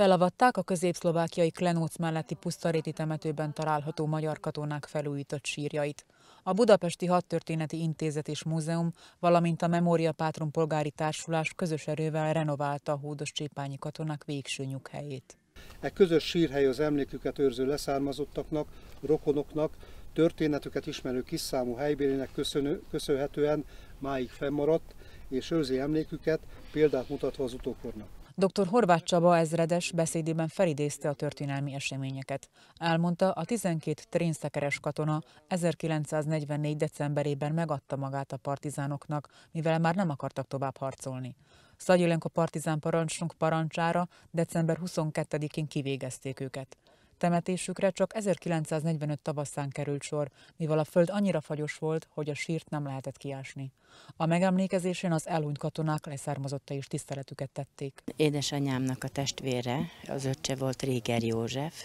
Felavatták a középszlovákiai Klenóc melletti Pusztaréti temetőben található magyar katonák felújított sírjait. A Budapesti Hadtörténeti Intézet és Múzeum, valamint a Memória Pátron Polgári Társulás közös erővel renoválta a hódos csépányi katonák végső nyughelyét. E közös sírhely az emléküket őrző leszármazottaknak, rokonoknak, történetüket ismerő kiszámú helybérének köszönő, köszönhetően máig fennmaradt, és őrzi emléküket, példát mutatva az utókornak. Dr. Horváth Csaba ezredes beszédében felidézte a történelmi eseményeket. Elmondta, a 12 trénszekeres katona 1944. decemberében megadta magát a partizánoknak, mivel már nem akartak tovább harcolni. Szagyilenko partizán parancsnok parancsára december 22-én kivégezték őket. Temetésükre csak 1945 tavaszán került sor, mivel a föld annyira fagyos volt, hogy a sírt nem lehetett kiásni. A megemlékezésén az elhunyt katonák leszármazotta is tiszteletüket tették. Édesanyámnak a testvére, az öccse volt Réger József,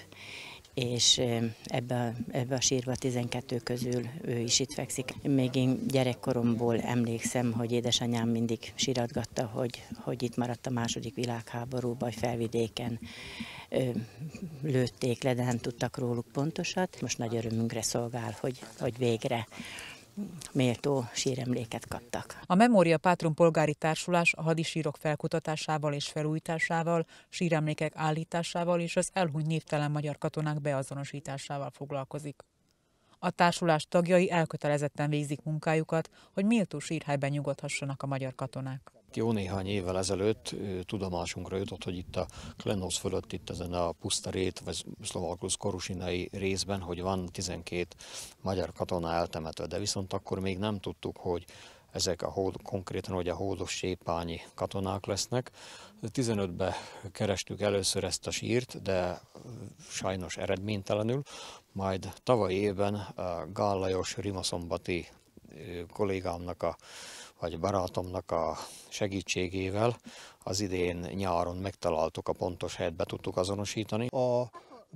és ebbe, ebbe a sírba 12 közül ő is itt fekszik. Még én gyerekkoromból emlékszem, hogy édesanyám mindig síratgatta, hogy, hogy itt maradt a második világháborúban, felvidéken, lőtték le, de nem tudtak róluk pontosat. Most nagy örömünkre szolgál, hogy, hogy végre méltó síremléket kaptak. A Memória Pátron Polgári Társulás a hadisírok felkutatásával és felújításával, síremlékek állításával és az elhunyt névtelen magyar katonák beazonosításával foglalkozik. A társulás tagjai elkötelezetten végzik munkájukat, hogy méltó sírhelyben nyugodhassanak a magyar katonák. Jó néhány évvel ezelőtt tudomásunkra jutott, hogy itt a Klenos fölött, itt ezen a rét vagy szlovákusz korusinai részben, hogy van 12 magyar katona eltemetve, de viszont akkor még nem tudtuk, hogy ezek a hód, konkrétan hogy a hódos sépányi katonák lesznek. 15-ben kerestük először ezt a sírt, de sajnos eredménytelenül, majd tavaly évben Gál Lajos Rimaszombati kollégámnak a vagy barátomnak a segítségével az idén nyáron megtaláltuk a pontos helyet, be tudtuk azonosítani. A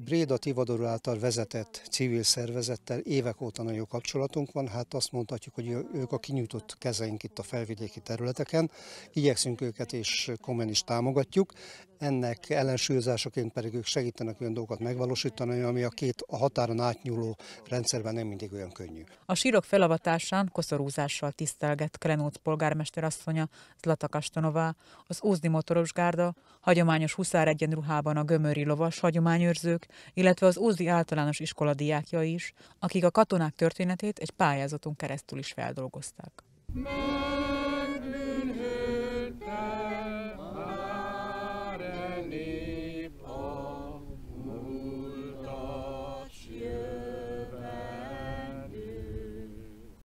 Bréda Tivador által vezetett civil szervezettel évek óta nagyon jó kapcsolatunk van, hát azt mondhatjuk, hogy ők a kinyújtott kezeink itt a felvidéki területeken, igyekszünk őket és komolyan is támogatjuk, ennek ellensúlyozásaként pedig ők segítenek olyan dolgokat megvalósítani, ami a két a határon átnyúló rendszerben nem mindig olyan könnyű. A sírok felavatásán koszorúzással tisztelgett Krenóc polgármester asszonya Zlata Kastanova, az Ózdi motoros gárda, hagyományos huszár egyenruhában a gömöri lovas hagyományőrzők illetve az Ózdi általános iskola diákja is, akik a katonák történetét egy pályázaton keresztül is feldolgozták. Música